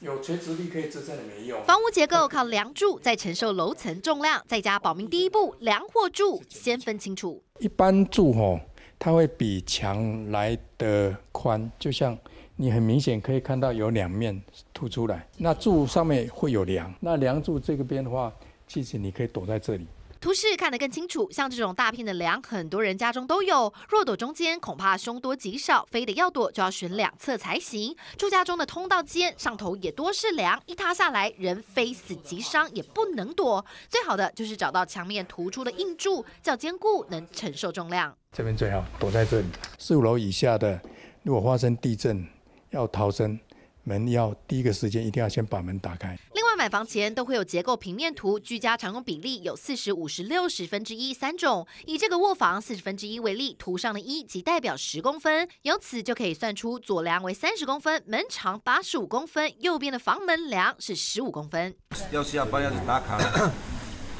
有垂直力可以支撑的没有？房屋结构靠梁柱在承受楼层重量，在家保命第一步，梁或柱先分清楚。一般柱哦，它会比墙来的宽，就像你很明显可以看到有两面凸出来，那柱上面会有梁，那梁柱这个边的话，其实你可以躲在这里。图示看得更清楚，像这种大片的梁，很多人家中都有。若躲中间，恐怕凶多吉少，非得要躲就要选两侧才行。住家中的通道间，上头也多是梁，一塌下来，人非死即伤，也不能躲。最好的就是找到墙面突出的硬柱，较坚固，能承受重量。这边最好躲在这里，四五楼以下的，如果发生地震，要逃生。门要第一个时间一定要先把门打开。另外，买房前都会有结构平面图，居家常用比例有四十五十六十分之一三种。以这个卧房四十分之一为例，图上的一，即代表十公分，由此就可以算出左梁为三十公分，门长八十五公分，右边的房门梁是十五公分。要下班要去打卡。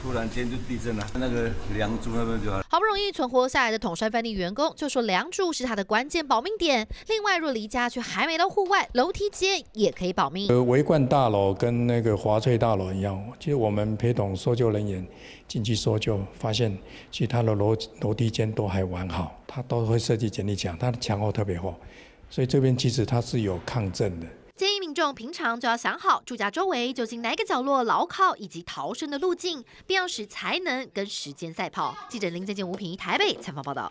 突然间就地震了，那个梁柱那边就好。好不容易存活下来的统帅饭店员工就说，梁柱是他的关键保命点。另外，若离家却还没到户外，楼梯间也可以保命。呃，维冠大楼跟那个华翠大楼一样，其实我们陪同搜救人员进去搜救，发现其他的楼楼梯间都还完好，他都会设计剪力墙，他的墙厚特别厚，所以这边其实它是有抗震的。建议民众平常就要想好住家周围究竟哪个角落牢靠，以及逃生的路径，必要时才能跟时间赛跑。记者林建健、五品台北采访报道。